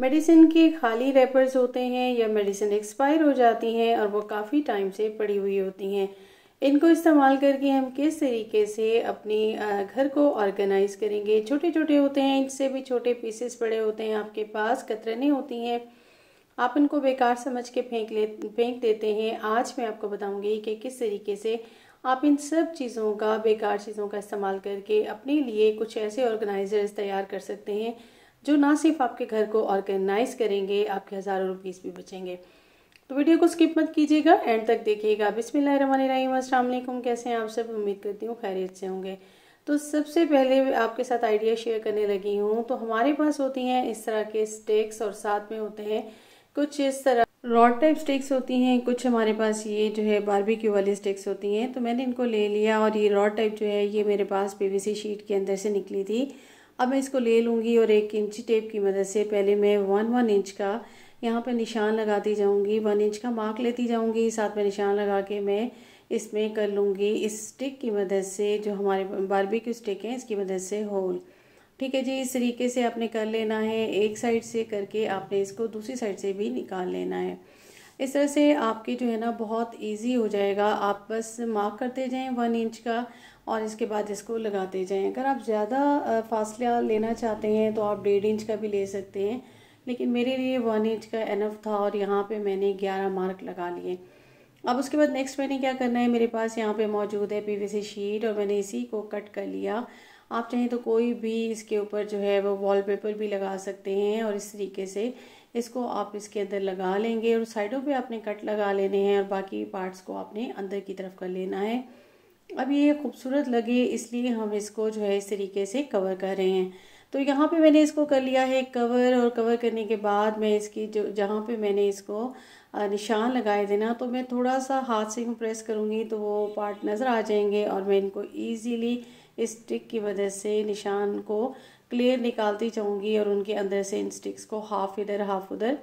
medicine के खाली rappers होते हैं या मेडिसिन एक्सपायर हो जाती हैं और वो काफ़ी टाइम से पड़ी हुई होती हैं इनको इस्तेमाल करके हम किस तरीके से अपने घर को ऑर्गेनाइज करेंगे छोटे छोटे होते हैं इनसे भी छोटे पीसेस पड़े होते हैं आपके पास कतरने होती हैं आप इनको बेकार समझ के फेंक ले फेंक देते हैं आज मैं आपको बताऊंगी कि किस तरीके से आप इन सब चीज़ों का बेकार चीज़ों का इस्तेमाल करके अपने लिए कुछ ऐसे ऑर्गेनाइजर्स तैयार कर सकते हैं जो ना सिर्फ आपके घर को ऑर्गेनाइज करेंगे आपके हज़ारों रुपीज़ भी बचेंगे तो वीडियो को स्किप मत कीजिएगा एंड तक देखिएगा बिस्मिल्लाम कैसे हैं आप सब उम्मीद करती हूँ खैरियत से होंगे तो सबसे पहले आपके साथ आइडिया शेयर करने लगी हूँ तो हमारे पास होती हैं इस तरह के स्टेक्स और साथ में होते हैं कुछ इस तरह रॉड टाइप स्टेक्स होती हैं कुछ हमारे पास ये जो है बारबेक्यू वाली स्टेक्स होती हैं तो मैंने इनको ले लिया और ये रॉड टाइप जो है ये मेरे पास पीवीसी शीट के अंदर से निकली थी अब मैं इसको ले लूँगी और एक इंची टेप की मदद से पहले मैं वन वन इंच का यहाँ पर निशान लगाती जाऊँगी वन इंच का मार्क लेती जाऊँगी साथ में निशान लगा के मैं इसमें कर लूँगी इस स्टिक की मदद से जो हमारे की स्टिक है इसकी मदद से होल ठीक है जी इस तरीके से आपने कर लेना है एक साइड से करके आपने इसको दूसरी साइड से भी निकाल लेना है इस तरह से आपकी जो है ना बहुत इजी हो जाएगा आप बस मार्क करते जाएं वन इंच का और इसके बाद इसको लगाते जाएं अगर आप ज़्यादा फासला लेना चाहते हैं तो आप डेढ़ इंच का भी ले सकते हैं लेकिन मेरे लिए वन इंच का एनफ था और यहाँ पे मैंने ग्यारह मार्क लगा लिए अब उसके बाद नेक्स्ट मैंने क्या करना है मेरे पास यहाँ पर मौजूद है पीवीसी शीट और मैंने इसी को कट कर लिया आप चाहें तो कोई भी इसके ऊपर जो है वो वॉल भी लगा सकते हैं और इस तरीके से इसको आप इसके अंदर लगा लेंगे और साइडों पे आपने कट लगा लेने हैं और बाकी पार्ट्स को आपने अंदर की तरफ कर लेना है अब ये खूबसूरत लगे इसलिए हम इसको जो है इस तरीके से कवर कर रहे हैं तो यहाँ पे मैंने इसको कर लिया है कवर और कवर करने के बाद मैं इसकी जो जहाँ पे मैंने इसको निशान लगाए देना तो मैं थोड़ा सा हाथ से प्रेस करूँगी तो वो पार्ट नज़र आ जाएंगे और मैं इनको ईजीली इस ट्रिक की वजह से निशान को क्लियर निकालती जाऊँगी और उनके अंदर से इन स्टिक्स को हाफ इधर हाफ उधर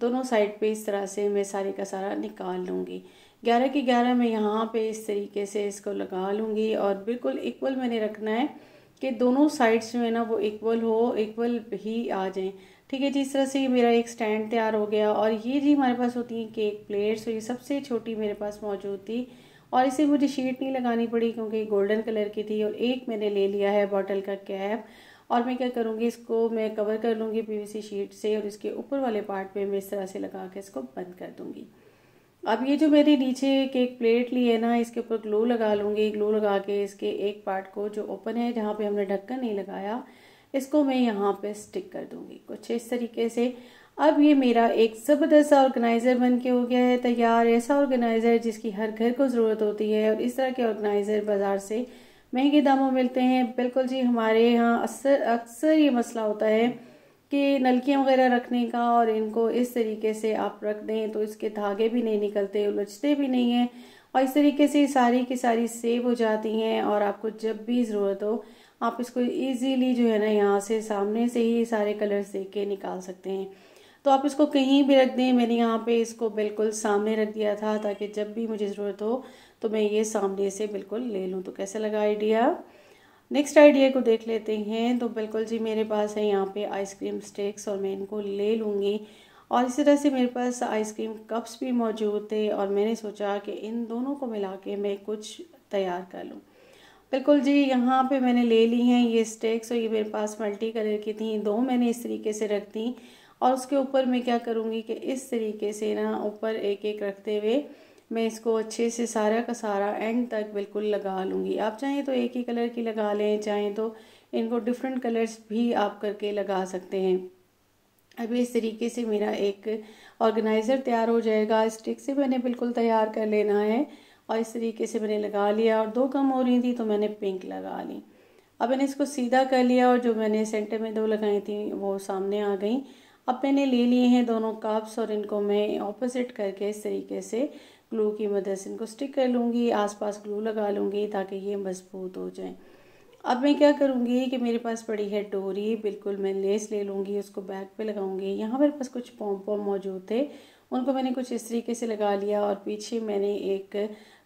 दोनों साइड पे इस तरह से मैं सारे का सारा निकाल लूँगी ग्यारह की ग्यारह मैं यहाँ पे इस तरीके से इसको लगा लूँगी और बिल्कुल इक्वल मैंने रखना है कि दोनों साइड्स जो है ना वो इक्वल हो इक्वल ही आ जाए ठीक है जी इस तरह से मेरा एक स्टैंड तैयार हो गया और ये जी हमारे पास होती हैं केक प्लेट्स तो ये सबसे छोटी मेरे पास मौजूद थी और इसे मुझे शीट नहीं लगानी पड़ी क्योंकि गोल्डन कलर की थी और एक मैंने ले लिया है बॉटल का कैप और मैं क्या करूँगी इसको मैं कवर कर लूँगी पीवीसी शीट से और इसके ऊपर वाले पार्ट में मैं इस तरह से लगा के इसको बंद कर दूँगी अब ये जो मैंने नीचे केक प्लेट ली है ना इसके ऊपर ग्लो लगा लूँगी ग्लो लगा के इसके एक पार्ट को जो ओपन है जहाँ पर हमने ढक्कन नहीं लगाया इसको मैं यहाँ पर स्टिक कर दूँगी कुछ इस तरीके से अब ये मेरा एक ज़बरदस्त ऑर्गेनाइज़र बन के हो गया है तैयार ऐसा ऑर्गेनाइज़र जिसकी हर घर को ज़रूरत होती है और इस तरह के ऑर्गेनाइज़र बाज़ार से महंगे दामों मिलते हैं बिल्कुल जी हमारे यहाँ अक्सर अक्सर ये मसला होता है कि नलकियाँ वगैरह रखने का और इनको इस तरीके से आप रख दें तो इसके धागे भी नहीं निकलते उलझते भी नहीं हैं और इस तरीके से सारी की सारी सेव हो जाती हैं और आपको जब भी ज़रूरत हो आप इसको इजीली जो है ना यहाँ से सामने से ही सारे कलर्स देख के निकाल सकते हैं तो आप इसको कहीं भी रख दें मैंने यहाँ पे इसको बिल्कुल सामने रख दिया था ताकि जब भी मुझे ज़रूरत हो तो मैं ये सामने से बिल्कुल ले लूँ तो कैसा लगा आइडिया नेक्स्ट आइडिया को देख लेते हैं तो बिल्कुल जी मेरे पास है यहाँ पे आइसक्रीम स्टिक्स और मैं इनको ले लूँगी और इसी तरह से मेरे पास आइसक्रीम कप्स भी मौजूद थे और मैंने सोचा कि इन दोनों को मिला के मैं कुछ तैयार कर लूँ बिल्कुल जी यहाँ पे मैंने ले ली हैं ये स्टिक्स और ये मेरे पास मल्टी कलर की थी दो मैंने इस तरीके से रख दी और उसके ऊपर मैं क्या करूँगी कि इस तरीके से ना ऊपर एक एक रखते हुए मैं इसको अच्छे से सारा का सारा एंड तक बिल्कुल लगा लूँगी आप चाहें तो एक ही कलर की लगा लें चाहें तो इनको डिफरेंट कलर्स भी आप करके लगा सकते हैं अभी इस तरीके से मेरा एक ऑर्गेनाइज़र तैयार हो जाएगा स्टिक से मैंने बिल्कुल तैयार कर लेना है और इस तरीके से मैंने लगा लिया और दो कम हो रही थी तो मैंने पिंक लगा ली अब मैंने इसको सीधा कर लिया और जो मैंने सेंटर में दो लगाई थी वो सामने आ गई अब मैंने ले लिए हैं दोनों कप्स और इनको मैं ऑपोजिट करके इस तरीके से ग्लू की मदद से इनको स्टिक कर लूँगी आसपास ग्लू लगा लूँगी ताकि ये मजबूत हो जाए अब मैं क्या करूँगी कि मेरे पास पड़ी है डोरी बिल्कुल मैं लेस ले लूँगी उसको बैक पे लगाऊँगी यहाँ मेरे पास कुछ पॉम पॉम मौजूद थे उनको मैंने कुछ इस तरीके से लगा लिया और पीछे मैंने एक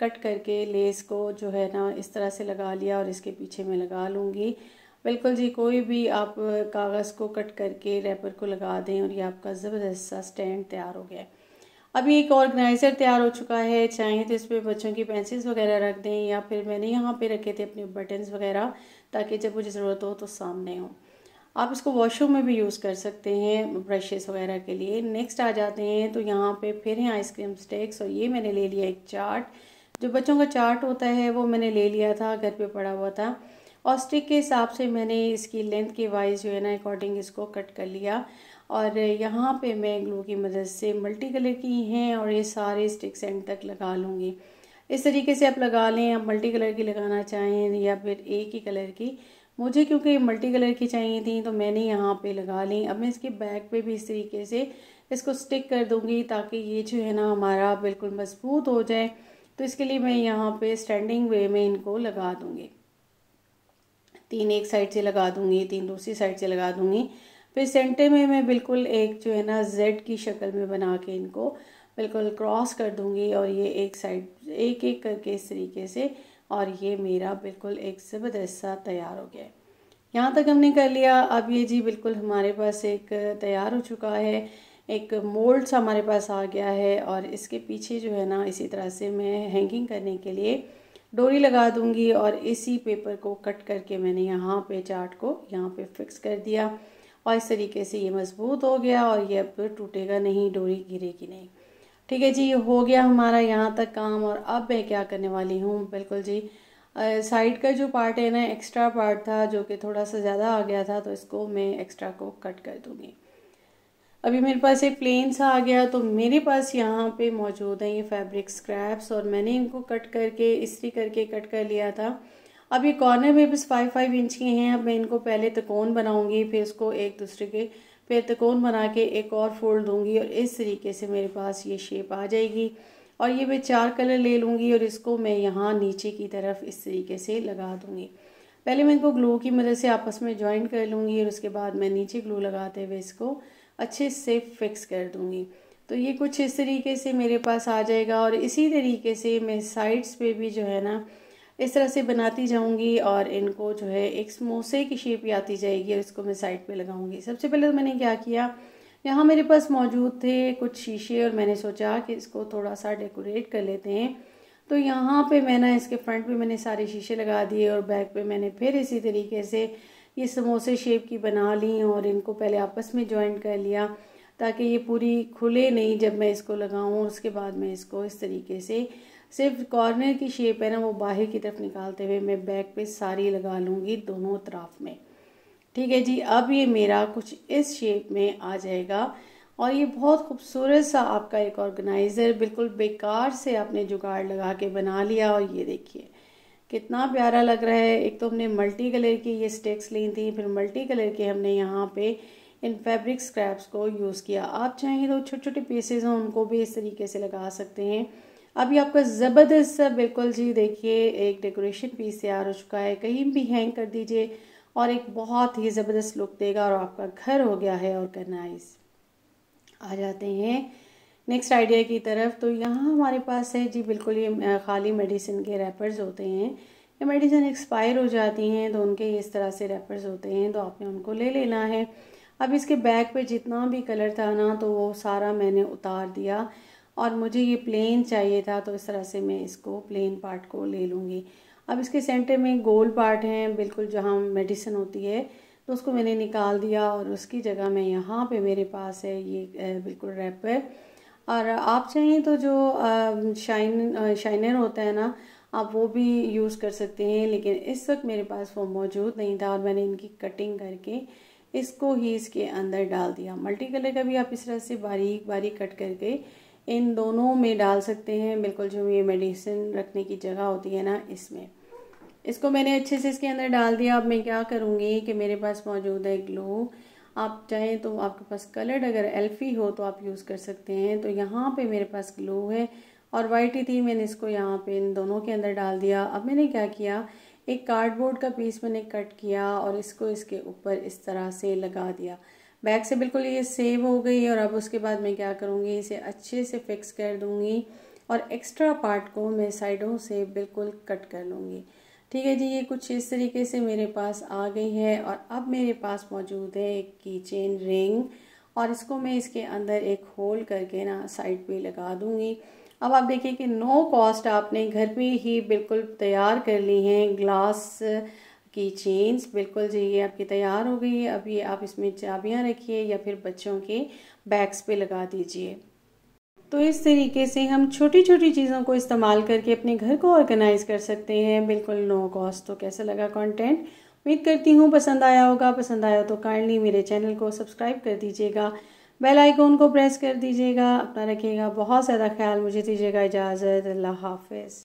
कट करके लेस को जो है ना इस तरह से लगा लिया और इसके पीछे मैं लगा लूँगी बिल्कुल जी कोई भी आप कागज़ को कट करके रैपर को लगा दें और ये आपका ज़बरदस्त सा स्टैंड तैयार हो गया है अभी एक ऑर्गेनाइज़र तैयार हो चुका है चाहें तो इस पर बच्चों की पेंसिल्स वगैरह रख दें या फिर मैंने यहाँ पे रखे थे अपने बटन्स वगैरह ताकि जब मुझे ज़रूरत हो तो सामने हो आप इसको वॉशरूम में भी यूज़ कर सकते हैं ब्रशेस वगैरह के लिए नेक्स्ट आ जाते हैं तो यहाँ पे फिर हैं आइसक्रीम स्टिक्स और ये मैंने ले लिया एक चार्ट जो बच्चों का चार्ट होता है वो मैंने ले लिया था घर पर पड़ा हुआ था और स्टिक के हिसाब से मैंने इसकी लेंथ के वाइज जो है ना अकॉर्डिंग इसको कट कर लिया और यहाँ पे मैं ग्लू की मदद से मल्टी कलर की हैं और ये सारे स्टिक्स एंड तक लगा लूँगी इस तरीके से आप लगा लें आप मल्टी कलर की लगाना चाहें या फिर एक ही कलर की मुझे क्योंकि मल्टी कलर की चाहिए थी तो मैंने यहाँ पे लगा ली अब मैं इसके बैक पे भी इस तरीके से इसको स्टिक कर दूँगी ताकि ये जो है ना हमारा बिल्कुल मजबूत हो जाए तो इसके लिए मैं यहाँ पे स्टैंडिंग वे में इनको लगा दूँगी तीन एक साइड से लगा दूँगी तीन दूसरी साइड से लगा दूँगी फिर सेंटर में मैं बिल्कुल एक जो है ना जेड की शक्ल में बना के इनको बिल्कुल क्रॉस कर दूंगी और ये एक साइड एक एक करके इस तरीके से और ये मेरा बिल्कुल एक ज़बरदस्त सा तैयार हो गया है यहाँ तक हमने कर लिया अब ये जी बिल्कुल हमारे पास एक तैयार हो चुका है एक मोल्ड सा हमारे पास आ गया है और इसके पीछे जो है ना इसी तरह से मैं हैंगिंग करने के लिए डोरी लगा दूंगी और इसी पेपर को कट करके मैंने यहाँ पे चार्ट को यहाँ पे फिक्स कर दिया और इस तरीके से ये मज़बूत हो गया और ये अब टूटेगा नहीं डोरी गिरेगी नहीं ठीक है जी ये हो गया हमारा यहाँ तक काम और अब मैं क्या करने वाली हूँ बिल्कुल जी साइड का जो पार्ट है ना एक्स्ट्रा पार्ट था जो कि थोड़ा सा ज़्यादा आ गया था तो इसको मैं एक्स्ट्रा को कट कर दूँगी अभी मेरे पास एक प्लेन सा आ गया तो मेरे पास यहाँ पे मौजूद हैं ये फैब्रिक स्क्रैप्स और मैंने इनको कट करके इसी करके कट कर लिया था अब ये कॉर्नर में बस फाइव फाइव इंच के हैं अब मैं इनको पहले तकोन बनाऊंगी फिर इसको एक दूसरे के फिर तकोन बना के एक और फोल्ड दूंगी और इस तरीके से मेरे पास ये शेप आ जाएगी और ये मैं चार कलर ले लूँगी और इसको मैं यहाँ नीचे की तरफ इस तरीके से लगा दूँगी पहले मैं इनको ग्लू की मदद से आपस में ज्वाइन कर लूँगी और उसके बाद मैं नीचे ग्लू लगाते हुए इसको अच्छे से फिक्स कर दूँगी तो ये कुछ इस तरीके से मेरे पास आ जाएगा और इसी तरीके से मैं साइड्स पे भी जो है ना इस तरह से बनाती जाऊंगी और इनको जो है एक समोसे की शेप ही आती जाएगी और इसको मैं साइड पे लगाऊंगी सबसे पहले तो मैंने क्या किया यहाँ मेरे पास मौजूद थे कुछ शीशे और मैंने सोचा कि इसको थोड़ा सा डेकोरेट कर लेते हैं तो यहाँ पे मैंने इसके फ्रंट पे मैंने सारे शीशे लगा दिए और बैक पे मैंने फिर इसी तरीके से ये समोसे शेप की बना ली और इनको पहले आपस में ज्वाइन कर लिया ताकि ये पूरी खुले नहीं जब मैं इसको लगाऊँ उसके बाद मैं इसको इस तरीके से सिर्फ कॉर्नर की शेप है ना वो बाहर की तरफ निकालते हुए मैं बैक पे सारी लगा लूँगी दोनों तरफ में ठीक है जी अब ये मेरा कुछ इस शेप में आ जाएगा और ये बहुत खूबसूरत सा आपका एक ऑर्गेनाइज़र बिल्कुल बेकार से आपने जुगाड़ लगा के बना लिया और ये देखिए कितना प्यारा लग रहा है एक तो हमने मल्टी कलर की ये स्टिक्स ली थी फिर मल्टी कलर के हमने यहाँ पे इन फैब्रिक स्क्रैप्स को यूज़ किया आप चाहें तो छोटे छोटे पीसेज हों उनको भी इस तरीके से लगा सकते हैं अभी आपका ज़बरदस्त बिल्कुल जी देखिए एक डेकोरेशन पीस तैयार हो चुका है कहीं भी हैंग कर दीजिए और एक बहुत ही ज़बरदस्त लुक देगा और आपका घर हो गया है ऑर्गेनाइज आ जाते हैं नेक्स्ट आइडिया की तरफ तो यहाँ हमारे पास है जी बिल्कुल ये खाली मेडिसिन के रैपर्स होते हैं ये मेडिसिन एक्सपायर हो जाती हैं तो उनके इस तरह से रैपर्स होते हैं तो आपने उनको ले लेना है अब इसके बैग पे जितना भी कलर था ना तो वो सारा मैंने उतार दिया और मुझे ये प्लेन चाहिए था तो इस तरह से मैं इसको प्लेन पार्ट को ले लूँगी अब इसके सेंटर में गोल पार्ट हैं बिल्कुल जहाँ मेडिसिन होती है तो उसको मैंने निकाल दिया और उसकी जगह मैं यहाँ पे मेरे पास है ये बिल्कुल रैप है और आप चाहें तो जो शाइन शाइनर होता है ना आप वो भी यूज़ कर सकते हैं लेकिन इस वक्त मेरे पास वो मौजूद नहीं था और मैंने इनकी कटिंग करके इसको ही इसके अंदर डाल दिया मल्टी कलर का भी आप इस तरह से बारीक बारीक कट करके इन दोनों में डाल सकते हैं बिल्कुल जो ये मेडिसिन रखने की जगह होती है ना इसमें इसको मैंने अच्छे से इसके अंदर डाल दिया अब मैं क्या करूँगी कि मेरे पास मौजूद है ग्लू आप चाहें तो आपके पास कलर्ड अगर एल्फी हो तो आप यूज़ कर सकते हैं तो यहाँ पे मेरे पास ग्लू है और वाइट ही थी मैंने इसको यहाँ पे इन दोनों के अंदर डाल दिया अब मैंने क्या किया एक कार्डबोर्ड का पीस मैंने कट किया और इसको इसके ऊपर इस तरह से लगा दिया बैक से बिल्कुल ये सेव हो गई और अब उसके बाद मैं क्या करूँगी इसे अच्छे से फिक्स कर दूँगी और एक्स्ट्रा पार्ट को मैं साइडों से बिल्कुल कट कर लूँगी ठीक है जी ये कुछ इस तरीके से मेरे पास आ गई है और अब मेरे पास मौजूद है एक की चेन रिंग और इसको मैं इसके अंदर एक होल करके ना साइड पे लगा दूँगी अब आप देखिए कि नो कॉस्ट आपने घर पे ही बिल्कुल तैयार कर ली हैं ग्लास की चेन्स बिल्कुल जी ये आपकी तैयार हो गई है अभी आप इसमें चाबियाँ रखिए या फिर बच्चों के बैग्स पे लगा दीजिए तो इस तरीके से हम छोटी छोटी चीज़ों को इस्तेमाल करके अपने घर को ऑर्गेनाइज कर सकते हैं बिल्कुल नो कॉस्ट तो कैसा लगा कंटेंट उम्मीद करती हूँ पसंद आया होगा पसंद आया तो काइंडली मेरे चैनल को सब्सक्राइब कर दीजिएगा बेल आइकॉन को प्रेस कर दीजिएगा अपना रखिएगा बहुत ज़्यादा ख्याल मुझे दीजिएगा इजाज़त अल्लाह हाफिज़